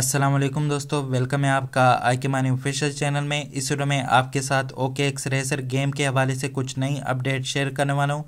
असलम दोस्तों वेलकम है आपका आई के मानी ऑफिशियल चैनल में इस वीडियो में आपके साथ ओके एक्स रेसर गेम के हवाले से कुछ नई अपडेट शेयर करने वाला हूं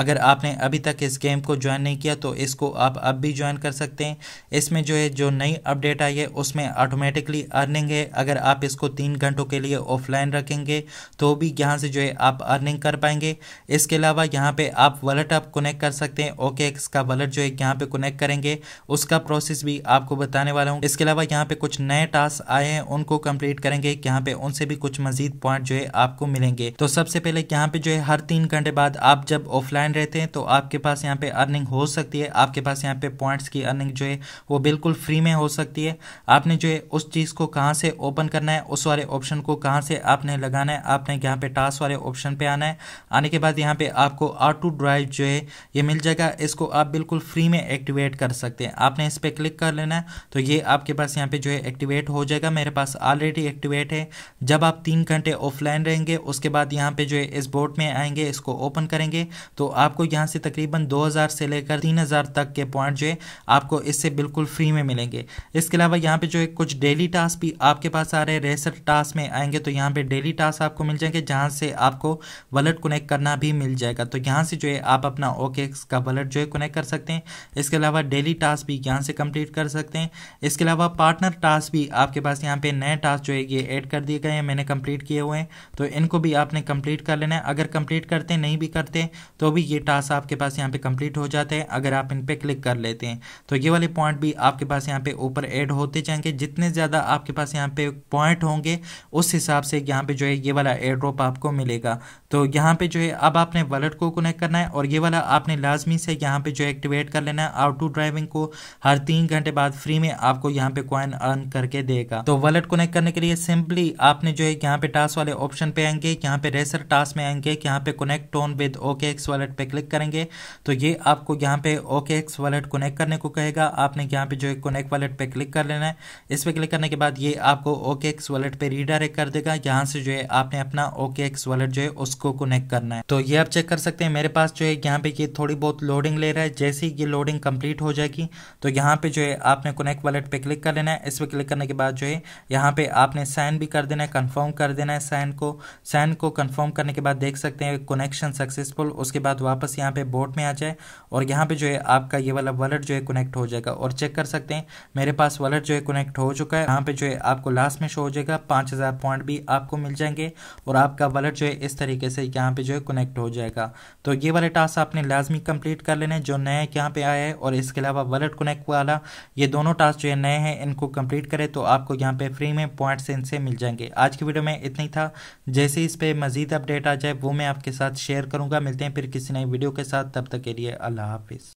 अगर आपने अभी तक इस गेम को ज्वाइन नहीं किया तो इसको आप अब भी ज्वाइन कर सकते हैं इसमें जो है जो नई अपडेट आई है उसमें ऑटोमेटिकली अर्निंग है अगर आप इसको तीन घंटों के लिए ऑफलाइन रखेंगे तो भी यहाँ से जो है आप अर्निंग कर पाएंगे इसके अलावा यहाँ पर आप वॉलेट आप कनेक्ट कर सकते हैं ओके एक्स का वॉलेट जो है यहाँ पर कनेक्ट करेंगे उसका प्रोसेस भी आपको बताने वाला हूँ इसके अलावा यहाँ पे कुछ नए टास्क आए हैं उनको कंप्लीट करेंगे यहाँ पे उनसे भी कुछ मजीद पॉइंट जो है आपको मिलेंगे तो सबसे पहले यहाँ पे जो है हर तीन घंटे बाद आप जब ऑफलाइन रहते हैं तो आपके पास यहाँ पे अर्निंग हो सकती है आपके पास यहाँ पे पॉइंट्स की अर्निंग जो है वो बिल्कुल फ्री में हो सकती है आपने जो है उस चीज़ को कहाँ से ओपन करना है उस वाले ऑप्शन को कहाँ से आपने लगाना है आपने यहाँ पे टास्क वाले ऑप्शन पे आना है आने के बाद यहाँ पे आपको आर ड्राइव जो है ये मिल जाएगा इसको आप बिल्कुल फ्री में एक्टिवेट कर सकते हैं आपने इस पर क्लिक कर लेना है तो ये आपके पास यहाँ पे जो है एक्टिवेट हो जाएगा मेरे पास ऑलरेडी एक्टिवेट है जब आप तीन घंटे ऑफलाइन रहेंगे उसके बाद यहाँ पे जो है इस बोर्ड में आएंगे इसको ओपन करेंगे तो आपको यहाँ से तकरीबन 2000 से लेकर 3000 तक के पॉइंट जो है आपको इससे बिल्कुल फ्री में मिलेंगे इसके अलावा यहाँ पे जो है कुछ डेली टास्क भी आपके पास आ रहे हैं रेसर टास्क में आएंगे तो यहाँ पे डेली टास्क आपको मिल जाएंगे जहाँ से आपको वलेट कनेक्ट करना भी मिल जाएगा तो यहाँ से जो है आप अपना ओके का वलेट जो है कनेक्ट कर सकते हैं इसके अलावा डेली टास्क भी यहाँ से कंप्लीट कर सकते हैं इसके अलावा पार्टनर टास्क भी आपके पास यहाँ पे नए टास्क जो है ये ऐड कर दिए गए हैं मैंने कंप्लीट किए हुए हैं तो इनको भी आपने कंप्लीट कर लेना है अगर कंप्लीट करते नहीं भी करते तो भी ये टास्क आपके पास यहाँ पे कंप्लीट हो जाते हैं अगर आप इन पर क्लिक कर लेते हैं तो ये वाले पॉइंट भी आपके पास यहाँ पे ऊपर ऐड होते जाएंगे जितने ज़्यादा आपके पास यहाँ पे पॉइंट होंगे उस हिसाब से यहाँ पे जो है ये वाला एड्रॉप आपको मिलेगा तो यहाँ पे जो है अब आपने वॉलेट को कनेक्ट करना है और ये वाला आपने लाजमी से यहाँ पे जो एक्टिवेट कर लेना है आउट टू ड्राइविंग को हर तीन घंटे बाद फ्री में आपको यहाँ पे पे कॉइन अर्न करके देगा तो वॉलेट कनेक्ट करने के लिए सिंपली आपने जो है यहाँ पे टास्क वाले ऑप्शन पे आएंगे यहाँ पे रेसर टास्क में आएंगे यहाँ पे connect on with OKX wallet पे क्लिक करेंगे तो ये आपको यहाँ पे ओके एक्स वॉलेट कनेक्ट करने को कहेगा आपने यहाँ पे जो है कनेक्ट वॉलेट पे क्लिक कर लेना है इस पे क्लिक करने के बाद ये आपको ओके एक्स वॉलेट पे रीडायरेक्ट कर देगा यहाँ से जो है आपने अपना ओके एक्स वॉलेट जो है उसको कनेक्ट करना है तो ये आप चेक कर सकते हैं मेरे पास जो है यहाँ पे ये थोड़ी बहुत लोडिंग ले रहा है जैसे ही ये लोडिंग कंप्लीट हो जाएगी तो यहाँ पे जो है आपने कनेक्ट वॉलेट पे क्लिक कर लेना है इस पर क्लिक करने के बाद जो है यहाँ पे आपने साइन भी कर देना है कन्फर्म कर देना है साइन को साइन को कन्फर्म करने के बाद देख सकते हैं कनेक्शन सक्सेसफुल उसके बाद वापस यहाँ पे बोर्ड में आ जाए और यहाँ पे जो है आपका ये वाला वॉलेट जो है कनेक्ट हो जाएगा और चेक कर सकते हैं मेरे पास वॉलेट जो है कनेक्ट हो चुका है यहाँ पे जो है आपको लास्ट में शो हो जाएगा पाँच हज़ार पॉइंट भी आपको मिल जाएंगे और आपका वॉलेट जो है इस तरीके से यहाँ पे जो है कनेक्ट हो जाएगा तो ये वाले टास्क आपने लाजमी कंप्लीट कर लेने जो नया यहाँ पे आया है और इसके अलावा वॉलेट कनेक्ट वाला ये दोनों टास्क जो है नए हैं इनको कंप्लीट करें तो आपको यहाँ पे फ्री में पॉइंट्स इनसे मिल जाएंगे आज की वीडियो में इतना ही था जैसे इस पर मजीद अपडेट आ जाए वो मैं आपके साथ शेयर करूँगा मिलते हैं फिर किसी नई वीडियो के साथ तब तक के लिए अल्लाह हाफिज़